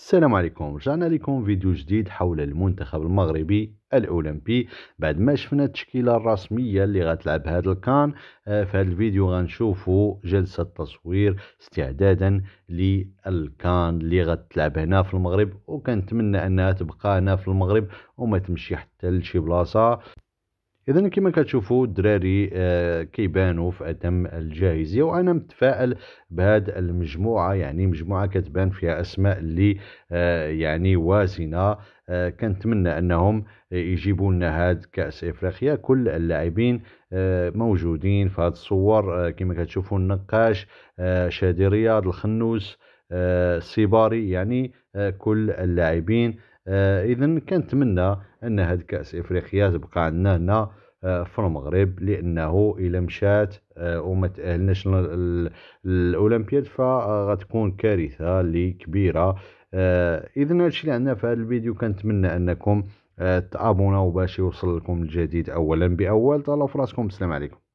السلام عليكم رجعنا لكم فيديو جديد حول المنتخب المغربي الاولمبي بعد ما شفنا التشكيله الرسميه اللي غتلعب هذا الكان آه، في هذا الفيديو غنشوفوا جلسه تصوير استعدادا للكان اللي غتلعب هنا في المغرب وكنتمنى انها تبقى هنا في المغرب وما تمشي حتى لشي بلاصه اذا كما كتشوفوا الدراري آه، كيبانوا في اتم الجاهزيه وانا متفائل بهاد المجموعه يعني مجموعه كتبان فيها اسماء اللي آه، يعني وازنه آه، كنتمنى انهم يجيبوا لنا هاد كاس افريقيا كل اللاعبين موجودين في هاد الصور كما كتشوفوا النقاش شادي رياض الخنوس سيباري يعني كل اللاعبين آه، اذا كنتمنى ان هذا كاس افريقيا تبقى عندنا هنا آه، في المغرب لانه الى مشات وما آه، تاهلناش الاولمبياد فغتكون كارثه لي كبيره اذا هادشي اللي عندنا في هذا الفيديو كنتمنى انكم تابوناو باش يوصل لكم الجديد اولا باول تهلاو فراسكم السلام عليكم